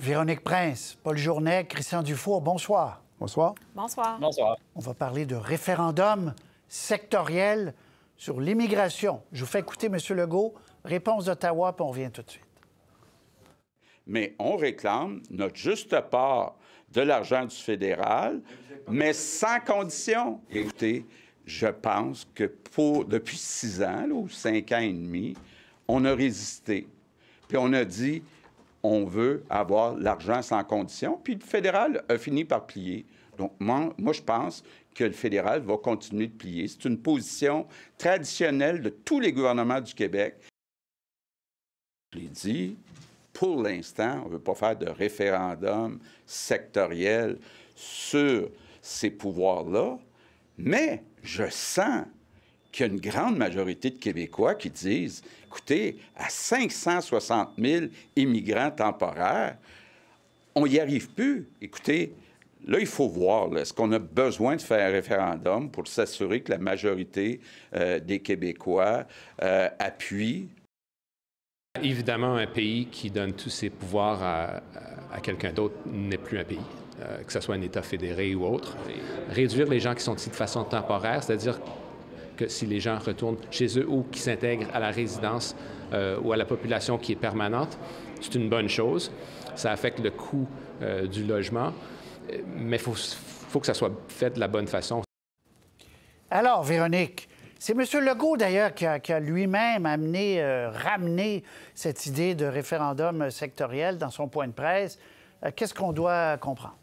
Véronique Prince, Paul Journet, Christian Dufour, bonsoir. Bonsoir. Bonsoir. Bonsoir. On va parler de référendum sectoriel sur l'immigration. Je vous fais écouter M. Legault, réponse d'Ottawa, puis on revient tout de suite. Mais on réclame notre juste part de l'argent du fédéral, mais sans condition. Écoutez, je pense que depuis six ans ou cinq ans et demi, on a résisté. Puis on a dit, on veut avoir l'argent sans condition. Puis le fédéral a fini par plier. Donc, moi, je pense que le fédéral va continuer de plier. C'est une position traditionnelle de tous les gouvernements du Québec. Je l'ai dit, pour l'instant, on ne veut pas faire de référendum sectoriel sur ces pouvoirs-là, mais je sens qu'il y a une grande majorité de Québécois qui disent, écoutez, à 560 000 immigrants temporaires, on n'y arrive plus. Écoutez, Là, il faut voir, est-ce qu'on a besoin de faire un référendum pour s'assurer que la majorité euh, des Québécois euh, appuient? appuie? Évidemment, un pays qui donne tous ses pouvoirs à, quelqu'un d'autre n'est plus un pays, euh, que ce soit un État fédéré ou autre. Réduire les gens qui sont ici de façon temporaire, c'est-à-dire que si les gens retournent chez eux ou qui s'intègrent à la résidence euh, ou à la population qui est permanente. C'est une bonne chose. Ça affecte le coût euh, du logement, mais il faut, faut que ça soit fait de la bonne façon. Alors, Véronique, c'est M. Legault, d'ailleurs, qui a, lui-même amené, euh, ramené cette idée de référendum sectoriel dans son point de presse. Qu'est-ce qu'on doit comprendre?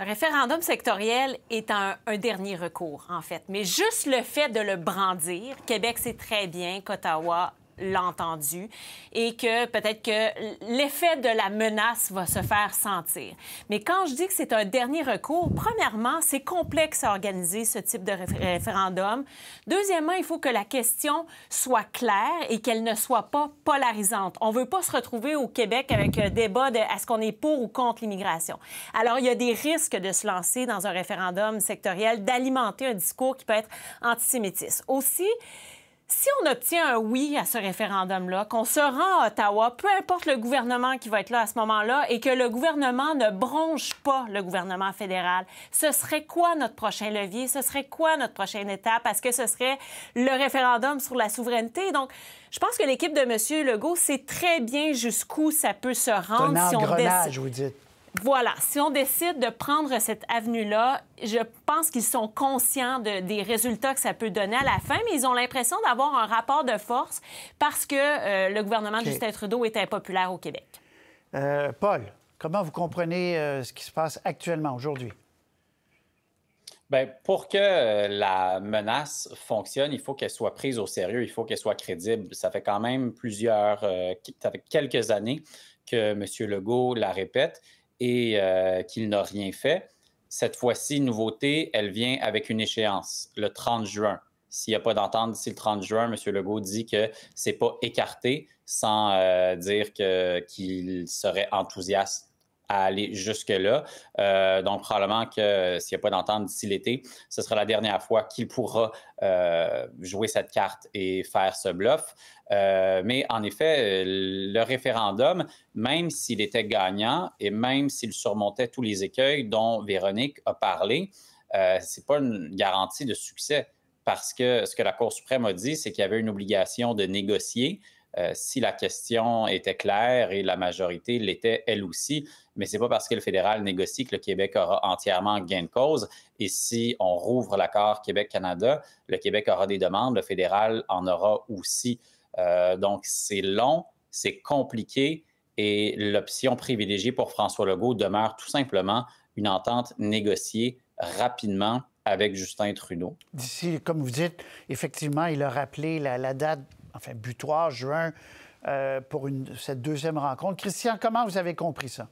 Le référendum sectoriel est un, dernier recours, en fait. Mais juste le fait de le brandir, Québec sait très bien qu'Ottawa l'entendu et que peut-être que l'effet de la menace va se faire sentir. Mais quand je dis que c'est un dernier recours, premièrement, c'est complexe à organiser ce type de référendum. Deuxièmement, il faut que la question soit claire et qu'elle ne soit pas polarisante. On ne veut pas se retrouver au Québec avec un débat de est-ce qu'on est pour ou contre l'immigration. Alors, il y a des risques de se lancer dans un référendum sectoriel, d'alimenter un discours qui peut être antisémitiste. Aussi, si on obtient un oui à ce référendum-là, qu'on se rend à Ottawa, peu importe le gouvernement qui va être là à ce moment-là, et que le gouvernement ne bronche pas le gouvernement fédéral, ce serait quoi notre prochain levier? Ce serait quoi notre prochaine étape? Parce que ce serait le référendum sur la souveraineté. Donc, je pense que l'équipe de M. Legault sait très bien jusqu'où ça peut se rendre. si on voilà, si on décide de prendre cette avenue-là, je pense qu'ils sont conscients des résultats que ça peut donner à la fin, mais ils ont l'impression d'avoir un rapport de force parce que euh, le gouvernement de Justin Trudeau est impopulaire au Québec. Euh, Paul, comment vous comprenez euh, ce qui se passe actuellement, aujourd'hui? Bien, pour que la menace fonctionne, il faut qu'elle soit prise au sérieux, il faut qu'elle soit crédible. Ça fait quand même plusieurs, ça fait quelques années que M. Legault la répète et euh, qu'il n'a rien fait. Cette fois-ci, nouveauté, elle vient avec une échéance, le 30 juin. S'il n'y a pas d'entente d'ici le 30 juin, M. Legault dit que c'est pas écarté sans euh, dire qu'il serait enthousiaste à aller jusque-là. Euh, donc, probablement que euh, s'il n'y a pas d'entente d'ici l'été, ce sera la dernière fois qu'il pourra euh, jouer cette carte et faire ce bluff. mais en effet, le référendum, même s'il était gagnant et même s'il surmontait tous les écueils dont Véronique a parlé, ce n'est pas une garantie de succès parce que ce que la Cour suprême a dit, c'est qu'il y avait une obligation de négocier euh, si la question était claire et la majorité l'était elle aussi, mais c'est pas parce que le fédéral négocie que le Québec aura entièrement gain de cause. Et si on rouvre l'accord Québec-Canada, le Québec aura des demandes, le fédéral en aura aussi. Euh, donc c'est long, c'est compliqué et l'option privilégiée pour François Legault demeure tout simplement une entente négociée rapidement avec Justin Trudeau. D'ici, comme vous dites, effectivement, il a rappelé la, la date enfin butoir, juin, euh, pour cette deuxième rencontre. Christian, comment vous avez compris ça?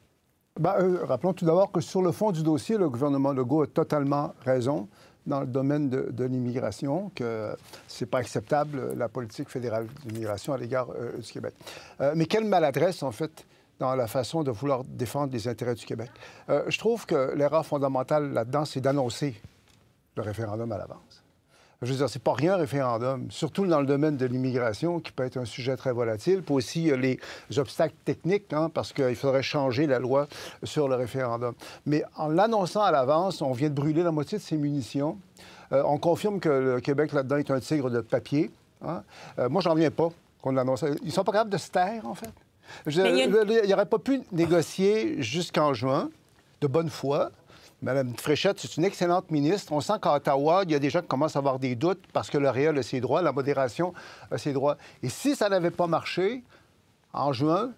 Ben, euh, rappelons tout d'abord que sur le fond du dossier, le gouvernement Legault a totalement raison dans le domaine de, l'immigration, que n'est pas acceptable euh, la politique fédérale d'immigration à l'égard du Québec. mais quelle maladresse, en fait, dans la façon de vouloir défendre les intérêts du Québec. je trouve que l'erreur fondamentale là-dedans, c'est d'annoncer le référendum à l'avance. Je veux dire, c'est pas rien un référendum, surtout dans le domaine de l'immigration, qui peut être un sujet très volatile. Puis aussi les obstacles techniques, hein, parce qu'il faudrait changer la loi sur le référendum. Mais en l'annonçant à l'avance, on vient de brûler la moitié de ses munitions. Euh, on confirme que le Québec, là-dedans, est un tigre de papier. Moi, hein. je euh, moi, j'en viens pas qu'on l'annonce. Ils sont pas capables de se taire, en fait. il n'y aurait pas pu négocier jusqu'en juin, de bonne foi. Madame Fréchette, c'est une excellente ministre. On sent qu'à Ottawa, il y a des gens qui commencent à avoir des doutes parce que le réel a ses droits, la modération a ses droits. Et si ça n'avait pas marché, en juin,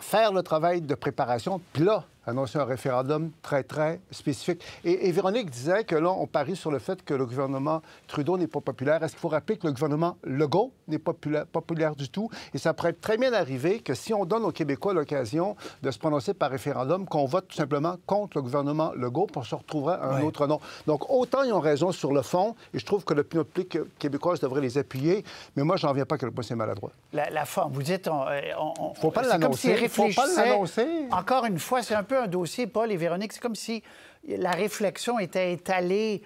faire le travail de préparation, puis là, annoncer un référendum très, très spécifique. Et, Véronique disait que là, on parie sur le fait que le gouvernement Trudeau n'est pas populaire. Est-ce qu'il faut rappeler que le gouvernement Legault n'est pas populaire, populaire du tout? Et ça pourrait très bien arriver que si on donne aux Québécois l'occasion de se prononcer par référendum, qu'on vote tout simplement contre le gouvernement Legault pour se retrouver un autre nom. Donc, autant ils ont raison sur le fond, et je trouve que l'opinion publique québécoise devrait les appuyer, mais moi, j'en viens pas que le point c'est maladroit. La, la forme, vous dites... On, euh, ne faut pas l'annoncer. faut pas l'annoncer. Encore une fois, c'est un peu un dossier, Paul et Véronique. C'est comme si la réflexion était étalée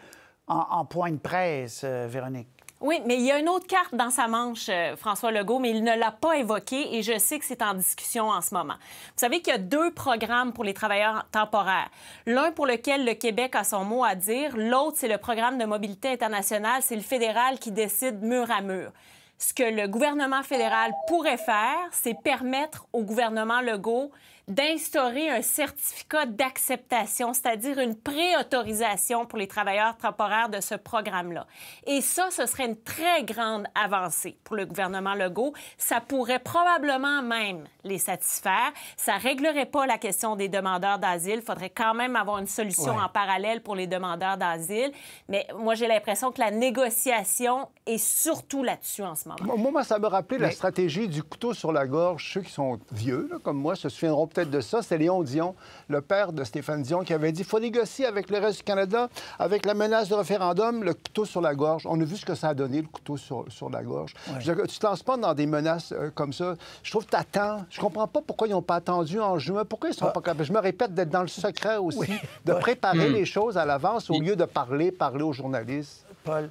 en, en point de presse, euh, Véronique. Oui, mais il y a une autre carte dans sa manche, euh, François Legault, mais il ne l'a pas évoquée et je sais que c'est en discussion en ce moment. Vous savez qu'il y a deux programmes pour les travailleurs temporaires. L'un pour lequel le Québec a son mot à dire, l'autre, c'est le programme de mobilité internationale, c'est le fédéral qui décide mur à mur. Ce que le gouvernement fédéral pourrait faire, c'est permettre au gouvernement Legault d'instaurer un certificat d'acceptation, c'est-à-dire une préautorisation pour les travailleurs temporaires de ce programme-là. Et ça, ce serait une très grande avancée pour le gouvernement Legault. Ça pourrait probablement même les satisfaire. Ça réglerait pas la question des demandeurs d'asile. Il faudrait quand même avoir une solution en parallèle pour les demandeurs d'asile. Mais moi, j'ai l'impression que la négociation est surtout là-dessus en ce moment. Moi, ça me rappelait la stratégie du couteau sur la gorge. Ceux qui sont vieux, comme moi, se souviendront de ça, c'est Léon Dion, le père de Stéphane Dion, qui avait dit faut négocier avec le reste du Canada, avec la menace de référendum, le couteau sur la gorge. On a vu ce que ça a donné, le couteau sur, la gorge. tu te lances pas dans des menaces euh, comme ça. Je trouve que tu attends. Je comprends pas pourquoi ils n'ont pas attendu en juin. Pourquoi ils sont ah. pas Je me répète d'être dans le secret aussi, de préparer mm. les choses à l'avance au lieu de parler, parler aux journalistes. Paul.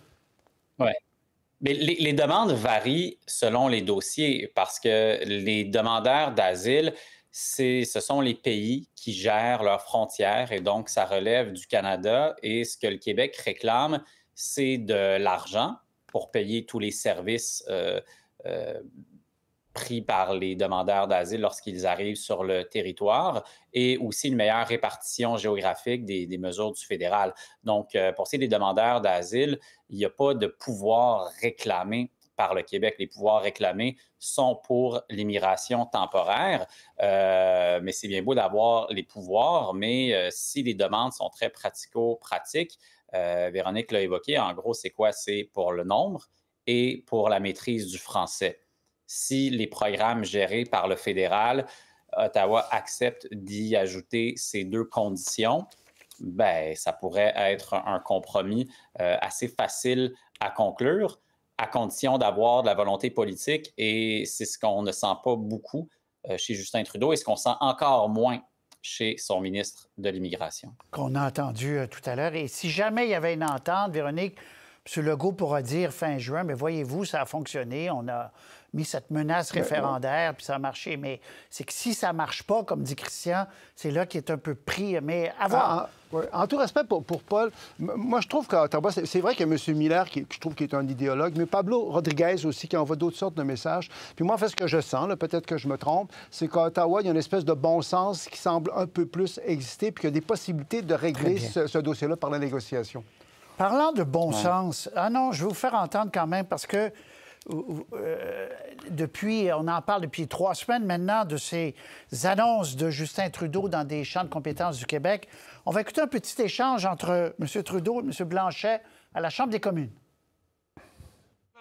Oui. Mais les, les, demandes varient selon les dossiers parce que les demandeurs d'asile, ce sont les pays qui gèrent leurs frontières et donc ça relève du Canada. Et ce que le Québec réclame, c'est de l'argent pour payer tous les services euh, euh, pris par les demandeurs d'asile lorsqu'ils arrivent sur le territoire et aussi une meilleure répartition géographique des, mesures du fédéral. Donc, euh, pour ces demandeurs d'asile, il n'y a pas de pouvoir réclamer par le Québec, les pouvoirs réclamés, sont pour l'immigration temporaire. Euh, mais c'est bien beau d'avoir les pouvoirs, mais euh, si les demandes sont très pratico-pratiques, euh, Véronique l'a évoqué, en gros, c'est quoi? C'est pour le nombre et pour la maîtrise du français. Si les programmes gérés par le fédéral, Ottawa accepte d'y ajouter ces deux conditions, ben, ça pourrait être un compromis assez facile à conclure à condition d'avoir de la volonté politique. Et c'est ce qu'on ne sent pas beaucoup euh, chez Justin Trudeau et ce qu'on sent encore moins chez son ministre de l'Immigration. Qu'on a entendu euh, tout à l'heure. Et si jamais il y avait une entente, Véronique, M. Legault pourra dire fin juin, mais voyez-vous, ça a fonctionné, on a mis cette menace ben, référendaire, puis ça a marché. Mais c'est que si ça marche pas, comme dit Christian, c'est là qu'il est un peu pris. Mais avant. Ah, ah, en, tout respect pour, Paul, moi, je trouve qu'à Ottawa, c'est vrai qu'il y a M. Miller, qui, je trouve qui est un idéologue, mais Pablo Rodriguez aussi, qui envoie d'autres sortes de messages. Puis moi, en fait, ce que je sens, là peut-être que je me trompe, c'est qu'à Ottawa, il y a une espèce de bon sens qui semble un peu plus exister, puis qu'il y a des possibilités de régler ce, dossier-là par la négociation. Parlant de bon sens, ah non, je vais vous faire entendre quand même, parce que euh, depuis, on en parle depuis trois semaines maintenant, de ces annonces de Justin Trudeau dans des champs de compétences du Québec. On va écouter un petit échange entre M. Trudeau et M. Blanchet à la Chambre des communes.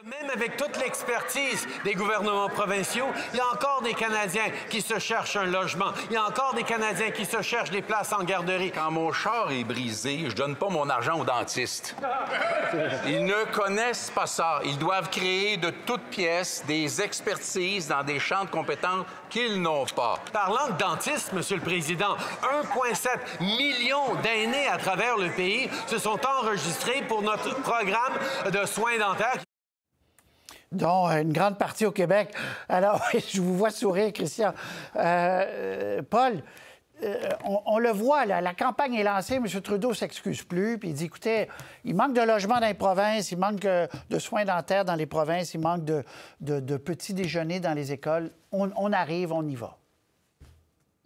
Même avec toute l'expertise des gouvernements provinciaux, il y a encore des Canadiens qui se cherchent un logement. Il y a encore des Canadiens qui se cherchent des places en garderie. Quand mon char est brisé, je donne pas mon argent aux dentistes. Ils ne connaissent pas ça. Ils doivent créer de toutes pièces des expertises dans des champs de compétences qu'ils n'ont pas. Parlant de dentistes, Monsieur le Président, 1,7 million d'aînés à travers le pays se sont enregistrés pour notre programme de soins dentaires dont euh, une grande partie au Québec. Alors, je vous vois sourire, Christian. Euh, Paul, euh, on, le voit, la campagne est lancée, M. Trudeau s'excuse plus, puis il dit, écoutez, il manque de logements dans les provinces, il manque de soins dentaires dans les provinces, il manque de, petits déjeuners dans les écoles. On, arrive, on y va.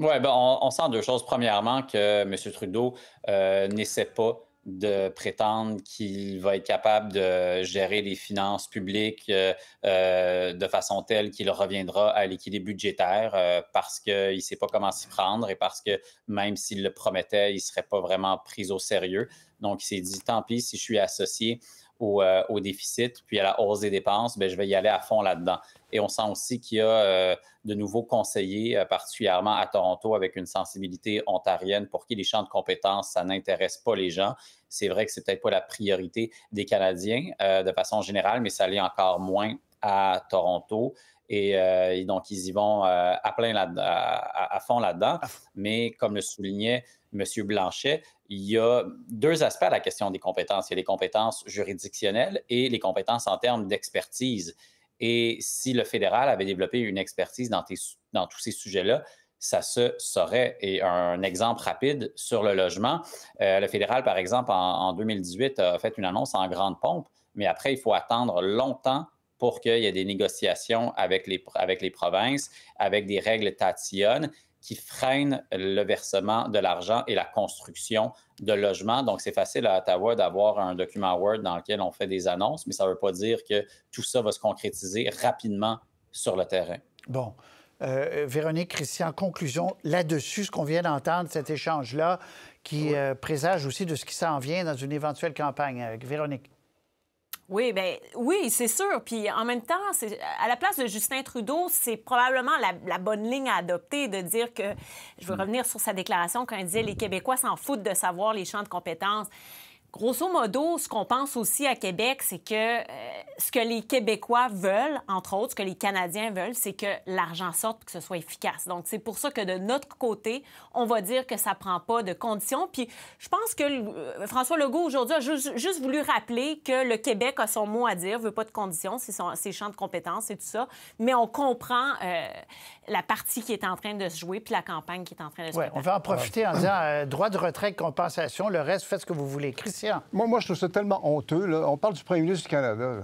Oui, ben on, sent deux choses. Premièrement, que M. Trudeau n'essaie pas de prétendre qu'il va être capable de gérer les finances publiques euh, euh, de façon telle qu'il reviendra à l'équilibre budgétaire euh, parce qu'il ne sait pas comment s'y prendre et parce que même s'il le promettait, il ne serait pas vraiment pris au sérieux. Donc, il s'est dit, tant pis si je suis associé euh, au, déficit puis à la hausse des dépenses, ben, je vais y aller à fond là-dedans. Et on sent aussi qu'il y a euh, de nouveaux conseillers, euh, particulièrement à Toronto, avec une sensibilité ontarienne pour qui les champs de compétences, ça n'intéresse pas les gens. C'est vrai que c'est peut-être pas la priorité des Canadiens de façon générale, mais ça l'est encore moins à Toronto. Et, donc, ils y vont à plein à, à, fond là-dedans. Mais comme le soulignait M. Blanchet, il y a deux aspects à la question des compétences. Il y a les compétences juridictionnelles et les compétences en termes d'expertise. Et si le fédéral avait développé une expertise dans, tous ces sujets-là, ça se saurait. Et un exemple rapide sur le logement, euh, le fédéral, par exemple, en, 2018, a fait une annonce en grande pompe, mais après, il faut attendre longtemps pour qu'il y ait des négociations avec les, avec les provinces, avec des règles tatillonnes qui freinent le versement de l'argent et la construction de logements. Donc, c'est facile à Ottawa d'avoir un document Word dans lequel on fait des annonces, mais ça ne veut pas dire que tout ça va se concrétiser rapidement sur le terrain. Bon. Euh, Véronique, Christian, conclusion là-dessus, ce qu'on vient d'entendre, cet échange-là, qui euh, présage aussi de ce qui s'en vient dans une éventuelle campagne. Euh, Véronique. Oui, ben oui, c'est sûr. Puis en même temps, à la place de Justin Trudeau, c'est probablement la, bonne ligne à adopter de dire que, je veux mm. revenir sur sa déclaration quand il disait les Québécois s'en foutent de savoir les champs de compétences. Grosso modo, ce qu'on pense aussi à Québec, c'est que euh, ce que les Québécois veulent, entre autres, ce que les Canadiens veulent, c'est que l'argent sorte que ce soit efficace. Donc, c'est pour ça que de notre côté, on va dire que ça prend pas de conditions. Puis, je pense que euh, François Legault, aujourd'hui, a juste, voulu rappeler que le Québec a son mot à dire, veut pas de conditions, c'est ses champs de compétences et tout ça. Mais on comprend euh, la partie qui est en train de se jouer puis la campagne qui est en train de se jouer. Ouais, on va en profiter en disant droit de retrait, compensation, le reste, faites ce que vous voulez. Moi, je trouve ça tellement honteux. On parle du premier ministre du Canada,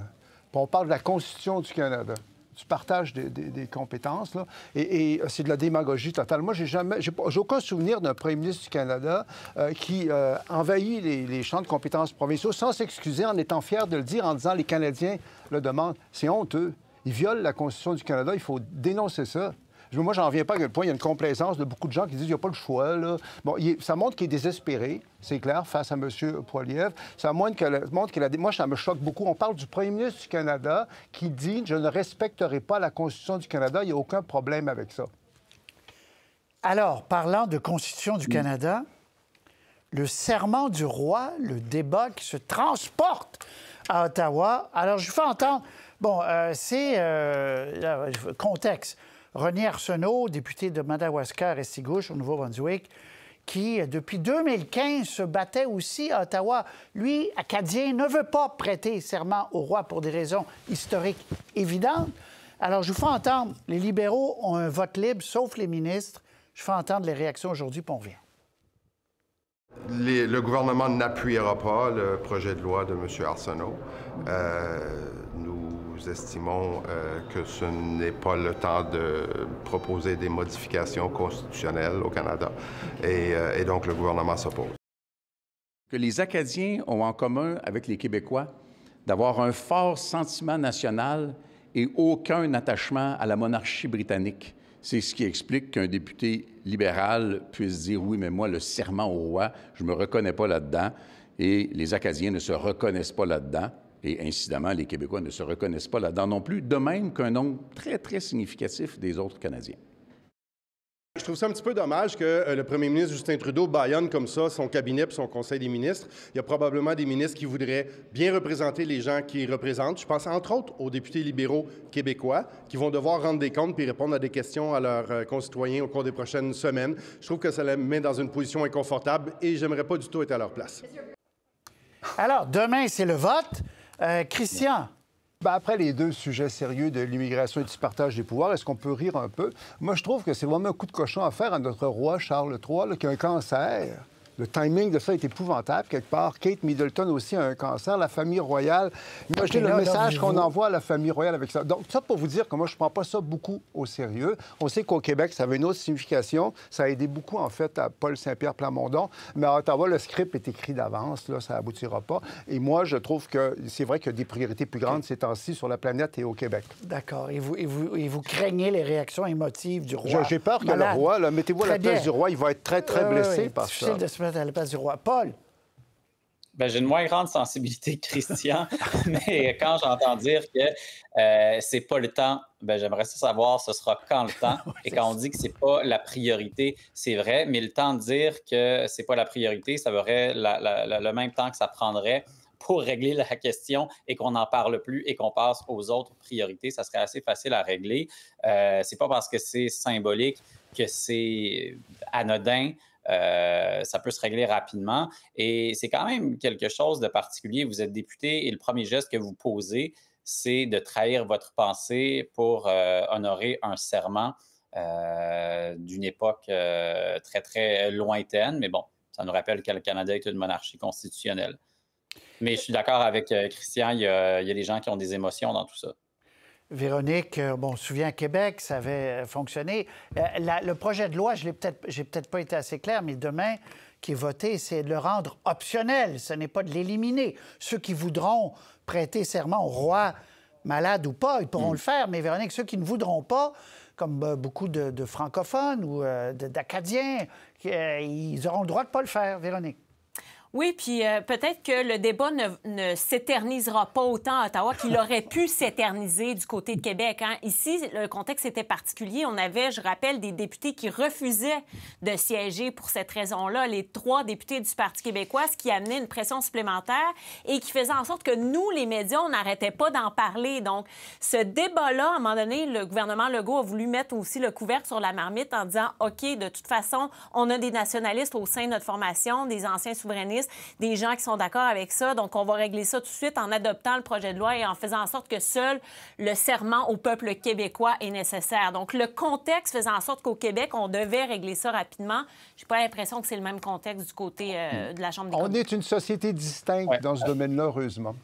on parle de la Constitution du Canada du partage des, compétences. Et, euh, c'est de la démagogie totale. Moi, j'ai jamais, j'ai, aucun souvenir d'un premier ministre du Canada euh, qui euh, envahit les, champs de compétences provinciaux sans s'excuser, en étant fier de le dire, en disant les Canadiens le demandent. C'est honteux. Il violent la Constitution du Canada. Il faut dénoncer ça. Moi, j'en viens pas à quel point il y a une complaisance de beaucoup de gens qui disent qu'il n'y a pas le choix. Bon, ça montre qu'il est désespéré, c'est clair, face à M. Poiliev. Ça montre qu'il a. Moi, ça me choque beaucoup. On parle du premier ministre du Canada qui dit Je ne respecterai pas la Constitution du Canada, il n'y a aucun problème avec ça. Alors, parlant de Constitution du Canada, le serment du roi, le débat qui se transporte à Ottawa. Alors, je vous fais entendre. Bon, euh, c'est. Euh, contexte. René Arsenault, député de Madawaska-Restigouche au Nouveau-Brunswick, qui, euh, depuis 2015, se battait aussi à Ottawa. Lui, acadien, ne veut pas prêter serment au roi pour des raisons historiques évidentes. Alors, je vous fais entendre, les libéraux ont un vote libre, sauf les ministres. Je fais entendre les réactions aujourd'hui, puis on revient. le gouvernement n'appuiera pas le projet de loi de M. Arsenault. Euh, estimons euh, que ce n'est pas le temps de proposer des modifications constitutionnelles au Canada. Et, euh, et donc, le gouvernement s'oppose. Que les Acadiens ont en commun avec les Québécois d'avoir un fort sentiment national et aucun attachement à la monarchie britannique. C'est ce qui explique qu'un député libéral puisse dire oui, mais moi, le serment au roi, je ne me reconnais pas là-dedans et les Acadiens ne se reconnaissent pas là-dedans. Et incidemment, les Québécois ne se reconnaissent pas là-dedans non plus, de même qu'un nombre très, très significatif des autres Canadiens. Je trouve ça un petit peu dommage que euh, le premier ministre Justin Trudeau baillonne comme ça son cabinet son conseil des ministres. Il y a probablement des ministres qui voudraient bien représenter les gens qu'ils représentent. Je pense entre autres aux députés libéraux québécois qui vont devoir rendre des comptes puis répondre à des questions à leurs euh, concitoyens au cours des prochaines semaines. Je trouve que ça les met dans une position inconfortable et j'aimerais pas du tout être à leur place. Alors, demain, c'est le vote. Euh, Christian. Bah, après les deux sujets sérieux de l'immigration et du partage des pouvoirs, est-ce qu'on peut rire un peu? Moi, je trouve que c'est vraiment un coup de cochon à faire à notre roi Charles III, qui a un cancer. Le timing de ça est épouvantable, quelque part. Kate Middleton aussi a un cancer. La famille royale. Imaginez j'ai le message qu'on envoie à la famille royale avec ça. Donc, ça pour vous dire que moi, je ne prends pas ça beaucoup au sérieux. On sait qu'au Québec, ça avait une autre signification. Ça a aidé beaucoup, en fait, à Paul Saint-Pierre Plamondon. Mais à Ottawa, le script est écrit d'avance. Là, ça aboutira pas. Et moi, je trouve que c'est vrai qu'il y a des priorités plus grandes ces temps-ci sur la planète et au Québec. D'accord. Et vous, vous, craignez les réactions émotives du roi? J'ai peur que le roi, mettez-vous à la place du roi, il va être très, très blessé par ça la place du roi. Paul? Ben, j'ai une moins grande sensibilité Christian, mais quand j'entends dire que euh, c'est pas le temps, ben, j'aimerais savoir ce sera quand le temps. Et quand on dit que c'est pas la priorité, c'est vrai, mais le temps de dire que c'est pas la priorité, ça aurait le même temps que ça prendrait pour régler la question et qu'on n'en parle plus et qu'on passe aux autres priorités. Ça serait assez facile à régler. Euh, c'est pas parce que c'est symbolique que c'est anodin. Euh, ça peut se régler rapidement. Et c'est quand même quelque chose de particulier. Vous êtes député et le premier geste que vous posez, c'est de trahir votre pensée pour euh, honorer un serment euh, d'une époque très, très lointaine. Mais bon, ça nous rappelle que le Canada est une monarchie constitutionnelle. Mais je suis d'accord avec Christian, il y a des gens qui ont des émotions dans tout ça. Véronique, euh, bon, on se souvient, Québec, ça avait euh, fonctionné. Euh, le projet de loi, je n'ai peut-être peut pas été assez clair, mais demain, qui est voté, c'est de le rendre optionnel, ce n'est pas de l'éliminer. Ceux qui voudront prêter serment au roi, malade ou pas, ils pourront mm. le faire, mais Véronique, ceux qui ne voudront pas, comme beaucoup de, francophones ou d'Acadiens, ils auront le droit de ne pas le faire, Véronique. Oui, puis euh, peut-être que le débat ne, s'éternisera pas autant à Ottawa qu'il aurait pu s'éterniser du côté de Québec. Hein. Ici, le contexte était particulier. On avait, je rappelle, des députés qui refusaient de siéger pour cette raison-là, les trois députés du Parti québécois, ce qui amenait une pression supplémentaire et qui faisait en sorte que nous, les médias, on n'arrêtait pas d'en parler. Donc, ce débat-là, à un moment donné, le gouvernement Legault a voulu mettre aussi le couvercle sur la marmite en disant, OK, de toute façon, on a des nationalistes au sein de notre formation, des anciens souverainistes des gens qui sont d'accord avec ça. Donc, on va régler ça tout de suite en adoptant le projet de loi et en faisant en sorte que seul le serment au peuple québécois est nécessaire. Donc, le contexte faisant en sorte qu'au Québec, on devait régler ça rapidement. J'ai pas l'impression que c'est le même contexte du côté euh, de la Chambre des on On est une société distincte dans ce domaine-là, heureusement.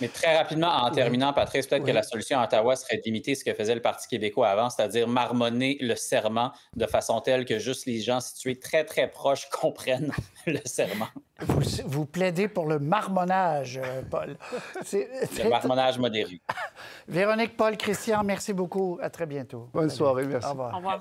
Mais très rapidement, en terminant, Patrice, peut-être que la solution à Ottawa serait d'imiter ce que faisait le Parti québécois avant, c'est-à-dire marmonner le serment de façon telle que juste les gens situés très, très proches comprennent le serment. Vous, plaidez pour le marmonnage, euh, Paul. le marmonnage modéré. Véronique, Paul, Christian, merci beaucoup. À très bientôt. Bonne soirée, merci. Au revoir. Au revoir.